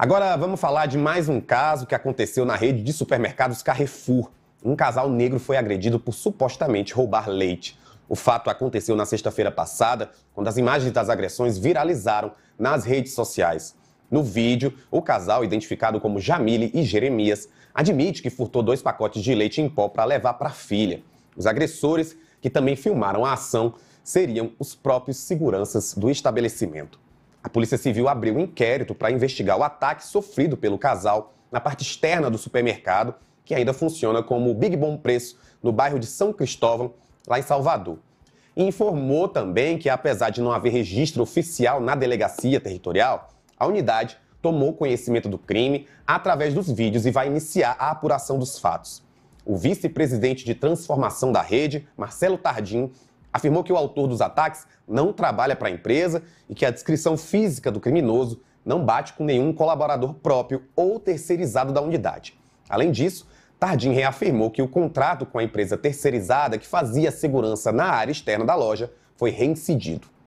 Agora vamos falar de mais um caso que aconteceu na rede de supermercados Carrefour. Um casal negro foi agredido por supostamente roubar leite. O fato aconteceu na sexta-feira passada, quando as imagens das agressões viralizaram nas redes sociais. No vídeo, o casal, identificado como Jamile e Jeremias, admite que furtou dois pacotes de leite em pó para levar para a filha. Os agressores, que também filmaram a ação, seriam os próprios seguranças do estabelecimento. A Polícia Civil abriu um inquérito para investigar o ataque sofrido pelo casal na parte externa do supermercado, que ainda funciona como Big Bom Preço, no bairro de São Cristóvão, lá em Salvador. E informou também que, apesar de não haver registro oficial na delegacia territorial, a unidade tomou conhecimento do crime através dos vídeos e vai iniciar a apuração dos fatos. O vice-presidente de transformação da rede, Marcelo Tardim, afirmou que o autor dos ataques não trabalha para a empresa e que a descrição física do criminoso não bate com nenhum colaborador próprio ou terceirizado da unidade. Além disso, Tardim reafirmou que o contrato com a empresa terceirizada que fazia segurança na área externa da loja foi reincidido.